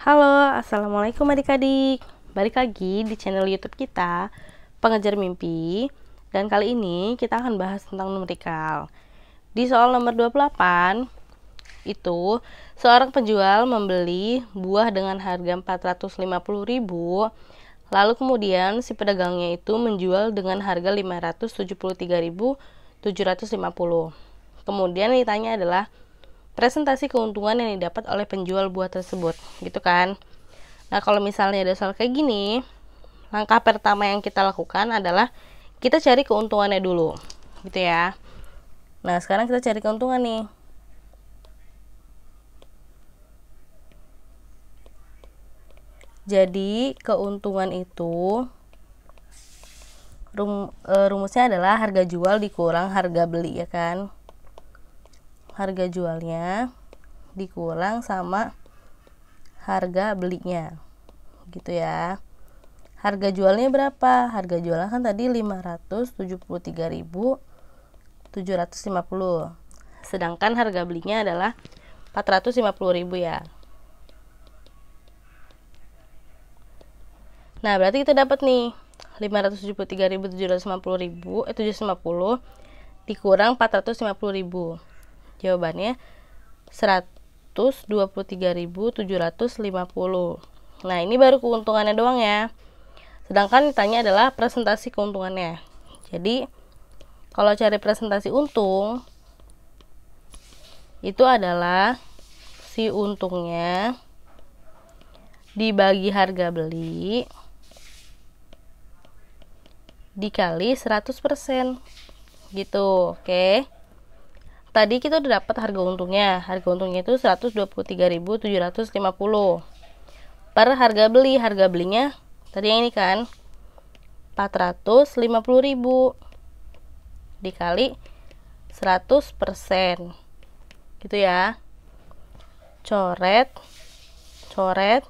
Halo, Assalamualaikum adik-adik Balik lagi di channel youtube kita Pengejar Mimpi Dan kali ini kita akan bahas tentang numerikal Di soal nomor 28 Itu Seorang penjual membeli buah dengan harga 450 ribu Lalu kemudian si pedagangnya itu menjual dengan harga 573.750 Kemudian ditanya adalah presentasi keuntungan yang didapat oleh penjual buah tersebut gitu kan nah kalau misalnya ada soal kayak gini langkah pertama yang kita lakukan adalah kita cari keuntungannya dulu gitu ya nah sekarang kita cari keuntungan nih jadi keuntungan itu rum, e, rumusnya adalah harga jual dikurang harga beli ya kan harga jualnya dikurang sama harga belinya gitu ya harga jualnya berapa harga jualnya kan tadi 573.750 sedangkan harga belinya adalah 450.000 ya nah berarti kita dapat nih 573.750.000 eh 750 dikurang 450.000 Jawabannya 123.750. Nah, ini baru keuntungannya doang ya. Sedangkan ditanya adalah presentasi keuntungannya. Jadi, kalau cari presentasi untung itu adalah si untungnya dibagi harga beli dikali 100% gitu oke okay? tadi kita udah dapat harga untungnya. Harga untungnya itu 123.750 per harga beli. Harga belinya tadi yang ini kan 450.000 dikali 100% gitu ya. Coret coret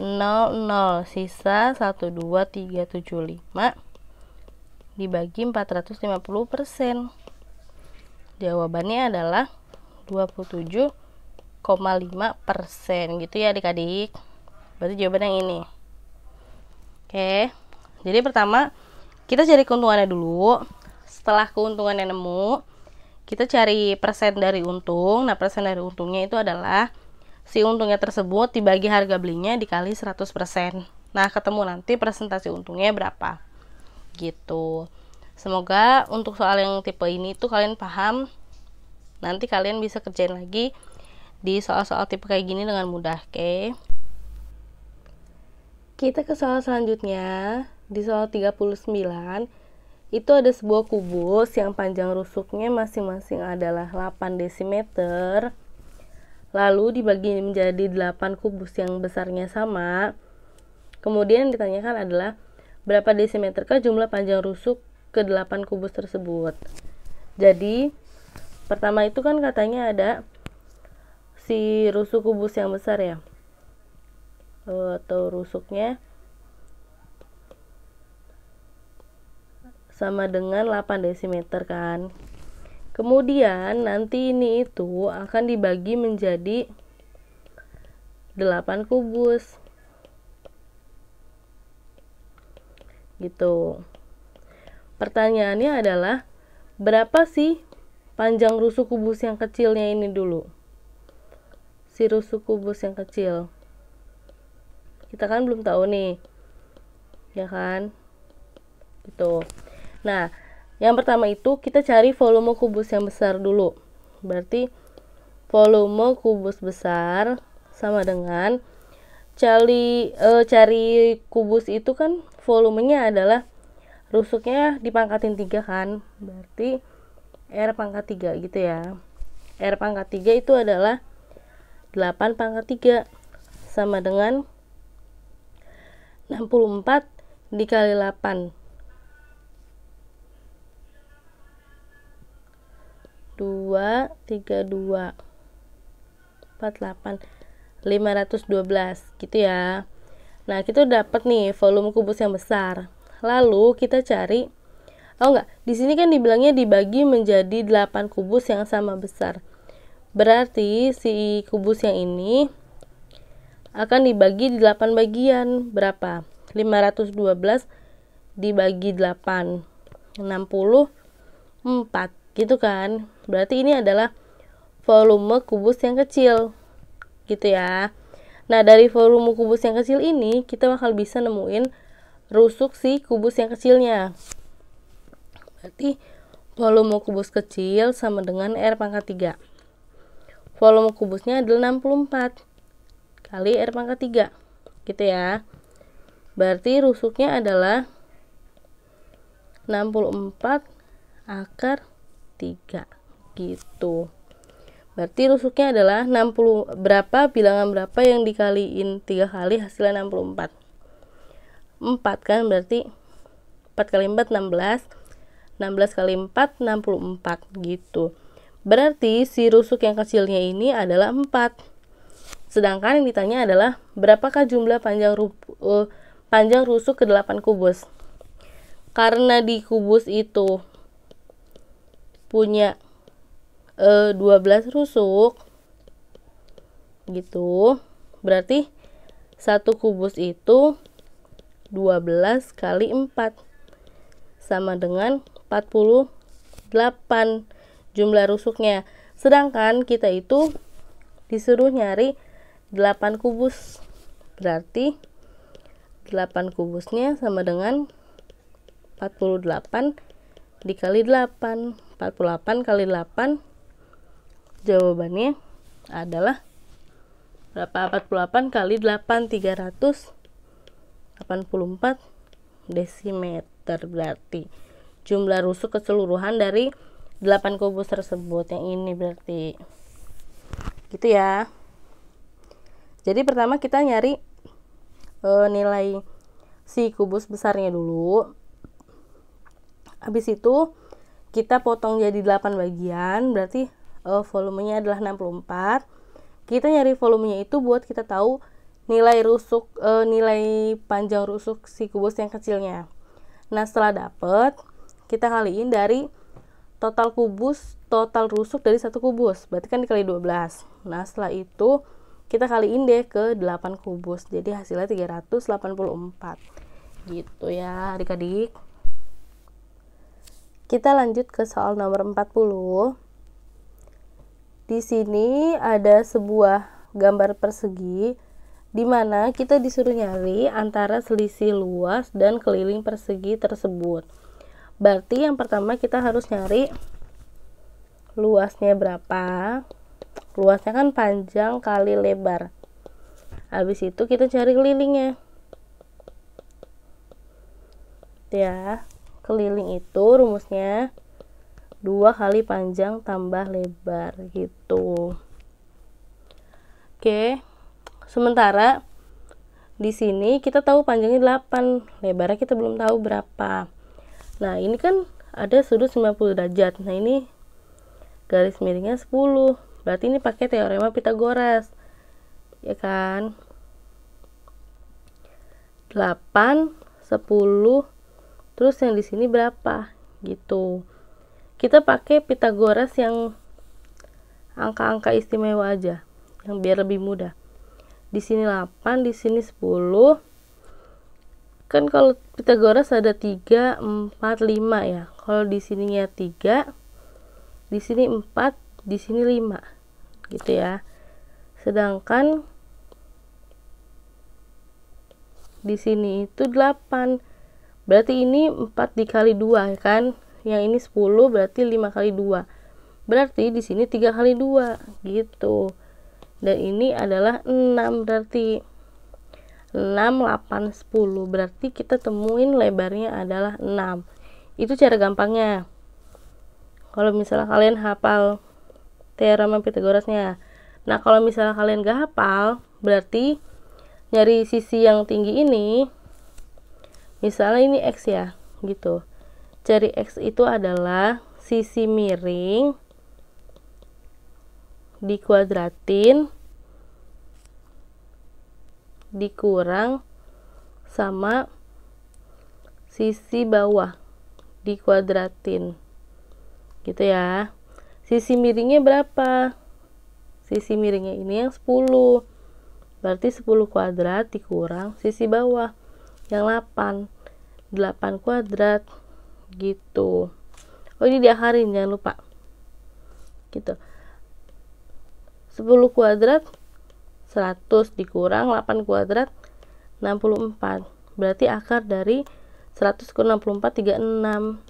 00 sisa 12375 dibagi 450 persen Jawabannya adalah 27,5 persen gitu ya adik-adik. Berarti jawaban yang ini. Oke, jadi pertama kita cari keuntungannya dulu. Setelah keuntungan yang nemu, kita cari persen dari untung. Nah, persen dari untungnya itu adalah si untungnya tersebut dibagi harga belinya dikali 100%. Nah, ketemu nanti presentasi untungnya berapa. Gitu. Semoga untuk soal yang tipe ini tuh kalian paham. Nanti kalian bisa kerjain lagi di soal-soal tipe kayak gini dengan mudah, oke? Okay? Kita ke soal selanjutnya. Di soal 39 itu ada sebuah kubus yang panjang rusuknya masing-masing adalah 8 desimeter. Lalu dibagi menjadi 8 kubus yang besarnya sama. Kemudian ditanyakan adalah berapa desimeterkah jumlah panjang rusuk ke delapan kubus tersebut. Jadi, pertama itu kan katanya ada si rusuk kubus yang besar ya. Eh, atau rusuknya sama dengan 8 desimeter kan. Kemudian nanti ini itu akan dibagi menjadi 8 kubus. Gitu. Pertanyaannya adalah berapa sih panjang rusuk kubus yang kecilnya ini dulu? Si rusuk kubus yang kecil. Kita kan belum tahu nih. Ya kan? Gitu. Nah, yang pertama itu kita cari volume kubus yang besar dulu. Berarti volume kubus besar sama dengan cari e, eh, cari kubus itu kan volumenya adalah rusuknya dipangkatin tiga kan berarti R pangkat 3 gitu ya R pangkat 3 itu adalah 8 pangkat 3 sama dengan 64 dikali 8 2, 3, 2 4 8 512 gitu ya Nah kita dapat nih volume kubus yang besar Lalu kita cari Oh enggak, di sini kan dibilangnya dibagi menjadi 8 kubus yang sama besar. Berarti si kubus yang ini akan dibagi di 8 bagian. Berapa? 512 dibagi 8. 64 gitu kan. Berarti ini adalah volume kubus yang kecil. Gitu ya. Nah, dari volume kubus yang kecil ini kita bakal bisa nemuin rusuk si kubus yang kecilnya. Berarti volume kubus kecil sama dengan R pangkat 3. Volume kubusnya adalah 64 kali R pangkat 3. Gitu ya. Berarti rusuknya adalah 64 akar 3 gitu. Berarti rusuknya adalah 60 berapa bilangan berapa yang dikaliin 3 kali hasilnya 64. 4 kan berarti 4 kali 4 16 16 kali 4 64 gitu berarti si rusuk yang kecilnya ini adalah 4 sedangkan yang ditanya adalah berapakah jumlah panjang ru uh, panjang rusuk ke 8 kubus karena di kubus itu punya e, eh, 12 rusuk gitu berarti satu kubus itu 12 kali 4 sama dengan 48 jumlah rusuknya. Sedangkan kita itu disuruh nyari 8 kubus. Berarti 8 kubusnya sama dengan 48 dikali 8. 48 kali 8 jawabannya adalah berapa 48 kali 8 300 84 desimeter berarti jumlah rusuk keseluruhan dari 8 kubus tersebut yang ini berarti gitu ya jadi pertama kita nyari e, nilai si kubus besarnya dulu habis itu kita potong jadi 8 bagian berarti e, volumenya adalah 64 kita nyari volumenya itu buat kita tahu nilai rusuk e, nilai panjang rusuk si kubus yang kecilnya. Nah, setelah dapat, kita kaliin dari total kubus, total rusuk dari satu kubus. Berarti kan dikali 12. Nah, setelah itu kita kaliin deh ke 8 kubus. Jadi hasilnya 384. Gitu ya, Adik-adik. Kita lanjut ke soal nomor 40. Di sini ada sebuah gambar persegi dimana kita disuruh nyari antara selisih luas dan keliling persegi tersebut berarti yang pertama kita harus nyari luasnya berapa luasnya kan panjang kali lebar habis itu kita cari kelilingnya ya keliling itu rumusnya dua kali panjang tambah lebar gitu oke Sementara di sini kita tahu panjangnya 8, lebarnya kita belum tahu berapa. Nah, ini kan ada sudut 90 derajat. Nah, ini garis miringnya 10. Berarti ini pakai teorema Pitagoras. Ya kan? 8, 10, terus yang di sini berapa? Gitu. Kita pakai Pitagoras yang angka-angka istimewa aja, yang biar lebih mudah di sini 8 di sini 10 kan kalau Pitagoras ada 3 4 5 ya kalau di sininya 3 di sini 4 di sini 5 gitu ya sedangkan di sini itu 8 berarti ini 4 dikali 2 kan yang ini 10 berarti 5 kali 2 berarti di sini 3 kali 2 gitu dan ini adalah 6 berarti 6, 8, 10 berarti kita temuin lebarnya adalah 6 itu cara gampangnya kalau misalnya kalian hafal teorema pythagorasnya nah kalau misalnya kalian gak hafal berarti nyari sisi yang tinggi ini misalnya ini X ya gitu cari X itu adalah sisi miring dikuadratin dikurang sama sisi bawah dikuadratin gitu ya sisi miringnya berapa sisi miringnya ini yang 10 berarti 10 kuadrat dikurang sisi bawah yang 8 8 kuadrat gitu oh ini diakharin jangan lupa gitu 10 kuadrat 100 dikurang 8 kuadrat 64 berarti akar dari 100 kurang 64 36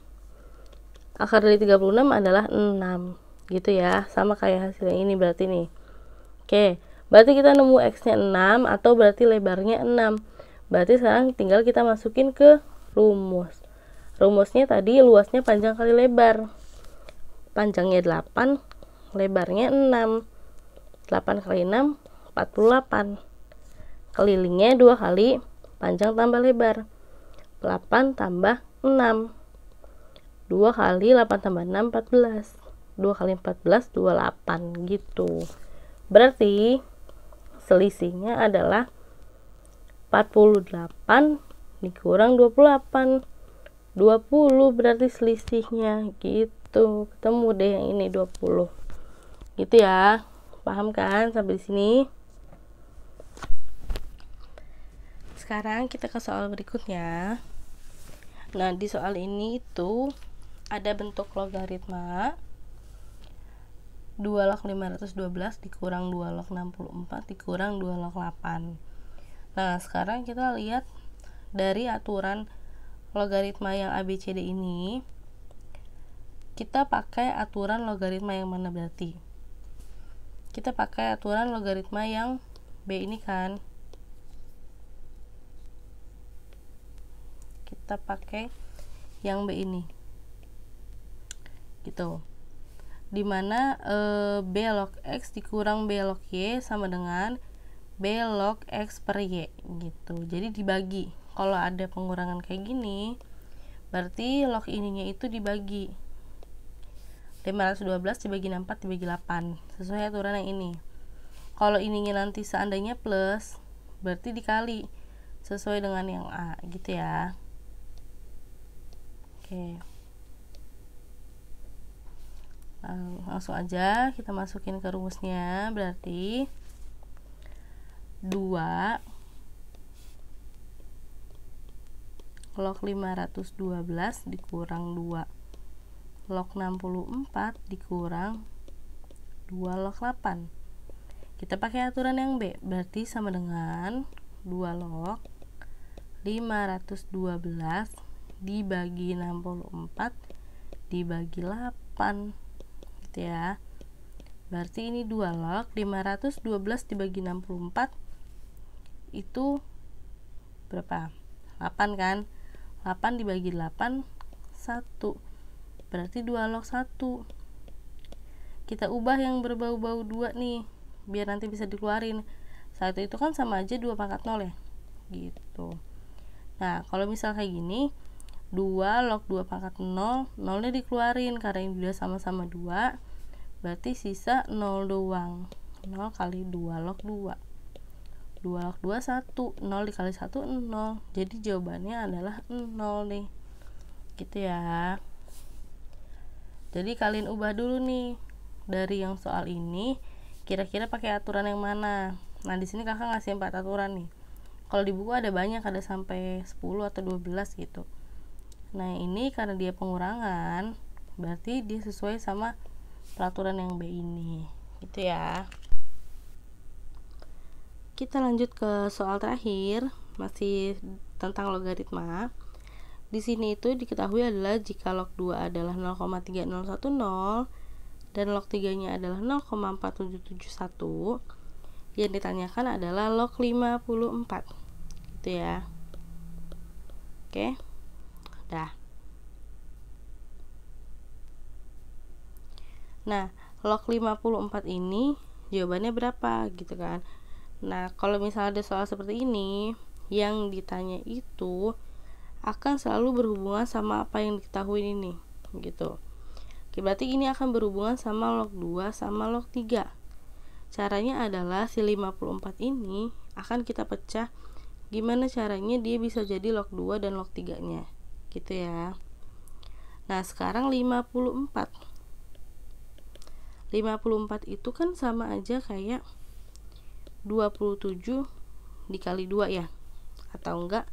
akar dari 36 adalah 6 gitu ya sama kayak hasil yang ini berarti nih oke berarti kita nemu x nya 6 atau berarti lebarnya 6 berarti sekarang tinggal kita masukin ke rumus rumusnya tadi luasnya panjang kali lebar panjangnya 8 lebarnya 6 8 kali 6 48 kelilingnya dua kali panjang tambah lebar 8 tambah 6 2 kali 8 tambah 6 14 2 kali 14 28 gitu berarti selisihnya adalah 48 dikurang 28 20 berarti selisihnya gitu ketemu deh yang ini 20 gitu ya paham kan sampai di sini sekarang kita ke soal berikutnya nah di soal ini itu ada bentuk logaritma 2 log 512 dikurang 2 log 64 dikurang 2 log 8 nah sekarang kita lihat dari aturan logaritma yang ABCD ini kita pakai aturan logaritma yang mana berarti kita pakai aturan logaritma yang B ini kan kita pakai yang B ini gitu dimana e, eh, B log X dikurang B log Y sama dengan B log X per Y gitu jadi dibagi kalau ada pengurangan kayak gini berarti log ininya itu dibagi 512 dibagi 4 dibagi 8 sesuai aturan yang ini kalau ininya nanti seandainya plus berarti dikali sesuai dengan yang A gitu ya Oke. Langsung aja kita masukin ke rumusnya, berarti 2 log 512 dikurang 2 log 64 dikurang 2 log 8 kita pakai aturan yang B berarti sama dengan 2 log 512 dibagi 64 dibagi 8 gitu ya berarti ini 2 log 512 dibagi 64 itu berapa 8 kan 8 dibagi 8 1 berarti 2 log 1 kita ubah yang berbau-bau 2 nih biar nanti bisa dikeluarin satu itu kan sama aja 2 pangkat 0 ya gitu Nah, kalau misal kayak gini, 2 log 2 pangkat 0 0 nya dikeluarin karena ini udah sama-sama 2 berarti sisa 0 doang 0 kali 2 log 2 2 log 2 1 0 dikali 1 0 jadi jawabannya adalah 0 nih gitu ya jadi kalian ubah dulu nih dari yang soal ini kira-kira pakai aturan yang mana nah di sini kakak ngasih empat aturan nih kalau di buku ada banyak ada sampai 10 atau 12 gitu nah ini karena dia pengurangan berarti dia sesuai sama peraturan yang B ini gitu ya kita lanjut ke soal terakhir masih tentang logaritma di sini itu diketahui adalah jika log 2 adalah 0,3010 dan log 3 nya adalah 0,4771 yang ditanyakan adalah log 54 gitu ya oke okay. Dah. Nah, log 54 ini jawabannya berapa gitu kan. Nah, kalau misalnya ada soal seperti ini yang ditanya itu akan selalu berhubungan sama apa yang diketahui ini gitu. Oke, berarti ini akan berhubungan sama log 2 sama log 3. Caranya adalah si 54 ini akan kita pecah gimana caranya dia bisa jadi log 2 dan log 3-nya gitu ya nah sekarang 54 54 itu kan sama aja kayak 27 dikali 2 ya atau enggak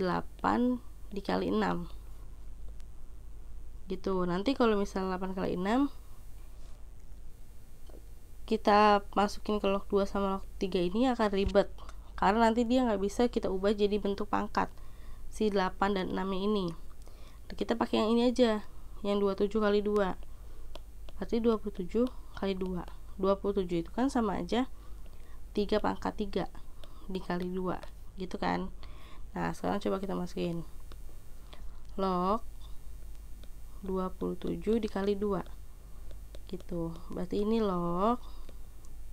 8 dikali 6 gitu nanti kalau misalnya 8 kali 6 kita masukin ke log 2 sama log 3 ini akan ribet karena nanti dia nggak bisa kita ubah jadi bentuk pangkat si 8 dan 6 ini kita pakai yang ini aja yang 27 kali 2 berarti 27 kali 2 27 itu kan sama aja 3 pangkat 3 dikali 2 gitu kan nah sekarang coba kita masukin log 27 dikali 2 gitu berarti ini log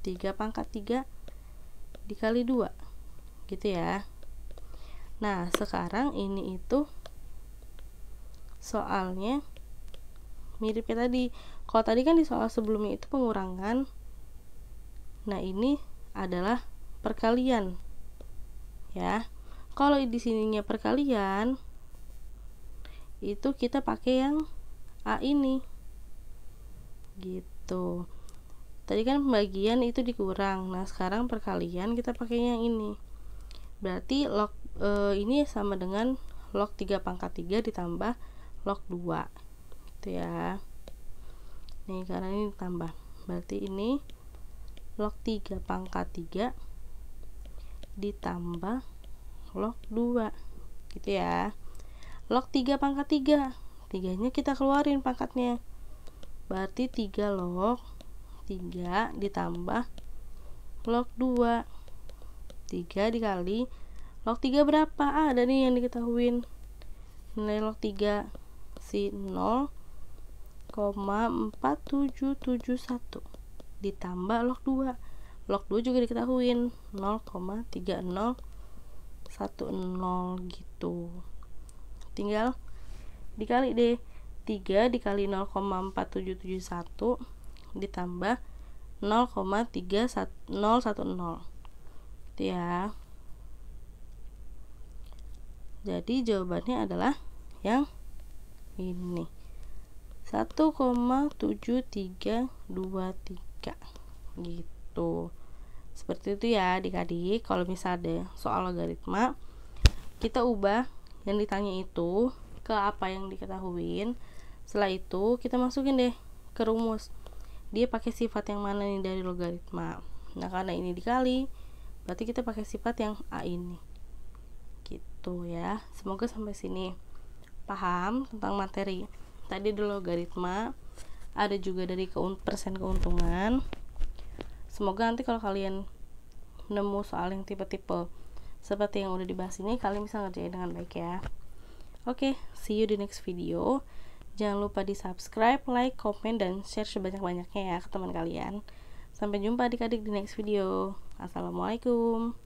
3 pangkat 3 dikali 2 gitu ya nah sekarang ini itu soalnya mirip kayak tadi kalau tadi kan di soal sebelumnya itu pengurangan nah ini adalah perkalian ya kalau di sininya perkalian itu kita pakai yang A ini gitu tadi kan pembagian itu dikurang nah sekarang perkalian kita pakai yang ini berarti log e, ini sama dengan log 3 pangkat 3 ditambah log 2 gitu ya nih karena ini ditambah berarti ini log 3 pangkat 3 ditambah log 2 gitu ya log 3 pangkat 3 nya kita keluarin pangkatnya berarti 3 log 3 ditambah log 2 3 dikali log 3 berapa? Ah, ada nih yang diketahuin nilai log 3 si 0,4771 ditambah log 2 log 2 juga diketahuin 0,3010 gitu tinggal dikali deh 3 dikali 0,4771 ditambah 0,3010 gitu ya jadi jawabannya adalah yang ini. 1,7323 gitu. Seperti itu ya adik-adik. Kalau misalnya ada soal logaritma, kita ubah yang ditanya itu ke apa yang diketahuin. Setelah itu kita masukin deh ke rumus. Dia pakai sifat yang mana nih dari logaritma. Nah, karena ini dikali, berarti kita pakai sifat yang A ini satu gitu ya semoga sampai sini paham tentang materi tadi ada logaritma ada juga dari keun persen keuntungan semoga nanti kalau kalian nemu soal yang tipe-tipe seperti yang udah dibahas ini kalian bisa ngerjain dengan baik ya oke okay, see you di next video jangan lupa di subscribe, like, komen, dan share sebanyak-banyaknya ya ke teman kalian sampai jumpa adik-adik di next video assalamualaikum